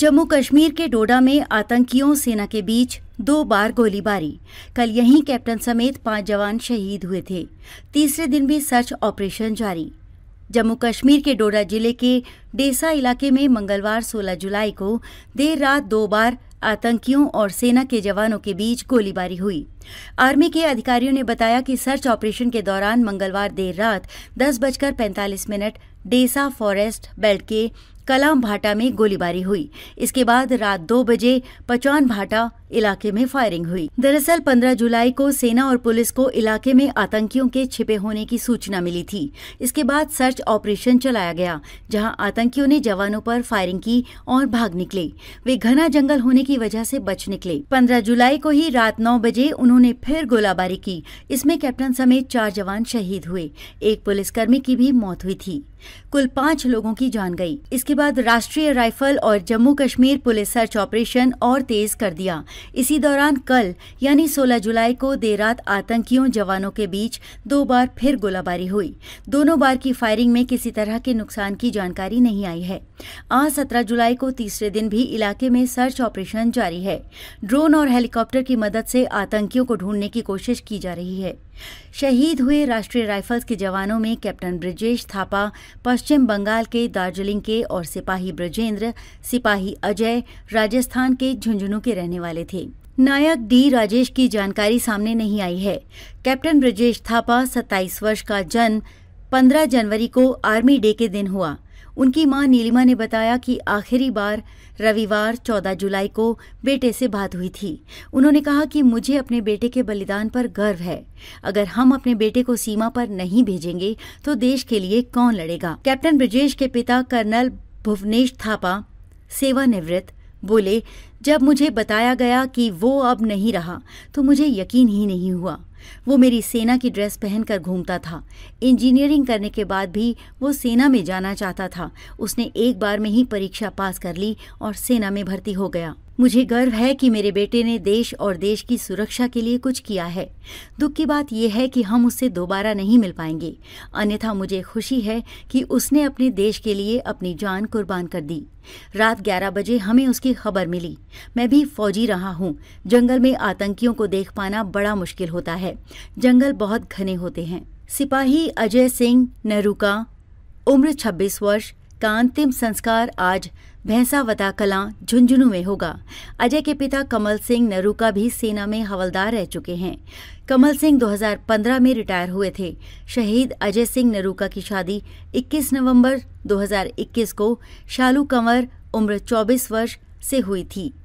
जम्मू कश्मीर के डोडा में आतंकियों सेना के बीच दो बार गोलीबारी कल यहीं कैप्टन समेत पांच जवान शहीद हुए थे तीसरे दिन भी सर्च ऑपरेशन जारी जम्मू कश्मीर के डोडा जिले के डेसा इलाके में मंगलवार 16 जुलाई को देर रात दो बार आतंकियों और सेना के जवानों के बीच गोलीबारी हुई आर्मी के अधिकारियों ने बताया कि सर्च ऑपरेशन के दौरान मंगलवार देर रात दस बजकर पैंतालीस मिनट डेसा फॉरेस्ट बेल्ट के कलाम भाटा में गोलीबारी हुई इसके बाद रात दो बजे पचौन भाटा इलाके में फायरिंग हुई दरअसल 15 जुलाई को सेना और पुलिस को इलाके में आतंकियों के छिपे होने की सूचना मिली थी इसके बाद सर्च ऑपरेशन चलाया गया जहां आतंकियों ने जवानों पर फायरिंग की और भाग निकले वे घना जंगल होने की वजह से बच निकले 15 जुलाई को ही रात नौ बजे उन्होंने फिर गोलाबारी की इसमें कैप्टन समेत चार जवान शहीद हुए एक पुलिसकर्मी की भी मौत हुई थी कुल पाँच लोगों की जान गई इसके बाद राष्ट्रीय राइफल और Jammu Kashmir police search operation और तेज कर दिया इसी दौरान कल यानी 16 जुलाई को देर रात आतंकियों जवानों के बीच दो बार फिर गोलाबारी हुई दोनों बार की फायरिंग में किसी तरह के नुकसान की जानकारी नहीं आई है आज सत्रह जुलाई को तीसरे दिन भी इलाके में सर्च ऑपरेशन जारी है ड्रोन और हेलीकॉप्टर की मदद से आतंकियों को ढूंढने की कोशिश की जा रही है शहीद हुए राष्ट्रीय राइफल्स के जवानों में कैप्टन ब्रजेश थापा पश्चिम बंगाल के दार्जिलिंग के और सिपाही ब्रजेंद्र सिपाही अजय राजस्थान के झुंझुनू के रहने वाले थे नायक डी राजेश की जानकारी सामने नहीं आई है कैप्टन ब्रजेश थापा 27 वर्ष का जन्म 15 जनवरी को आर्मी डे के दिन हुआ उनकी मां नीलिमा ने बताया कि आखिरी बार रविवार 14 जुलाई को बेटे से बात हुई थी उन्होंने कहा कि मुझे अपने बेटे के बलिदान पर गर्व है अगर हम अपने बेटे को सीमा पर नहीं भेजेंगे तो देश के लिए कौन लड़ेगा कैप्टन ब्रजेश के पिता कर्नल भुवनेश थापा सेवानिवृत्त बोले जब मुझे बताया गया कि वो अब नहीं रहा तो मुझे यकीन ही नहीं हुआ वो मेरी सेना की ड्रेस पहनकर घूमता था इंजीनियरिंग करने के बाद भी वो सेना में जाना चाहता था उसने एक बार में ही परीक्षा पास कर ली और सेना में भर्ती हो गया मुझे गर्व है कि मेरे बेटे ने देश और देश की सुरक्षा के लिए कुछ किया है दुख की बात यह है कि हम उससे दोबारा नहीं मिल पाएंगे अन्यथा मुझे खुशी है कि उसने अपने देश के लिए अपनी जान कुर्बान कर दी रात 11 बजे हमें उसकी खबर मिली मैं भी फौजी रहा हूँ जंगल में आतंकियों को देख पाना बड़ा मुश्किल होता है जंगल बहुत घने होते हैं सिपाही अजय सिंह नरुका उम्र 26 वर्ष का अंतिम संस्कार आज भैंसावता कला झुंझुनू में होगा अजय के पिता कमल सिंह नरुका भी सेना में हवलदार रह चुके हैं कमल सिंह 2015 में रिटायर हुए थे शहीद अजय सिंह नरुका की शादी 21 नवंबर 2021 को शालू कंवर उम्र 24 वर्ष से हुई थी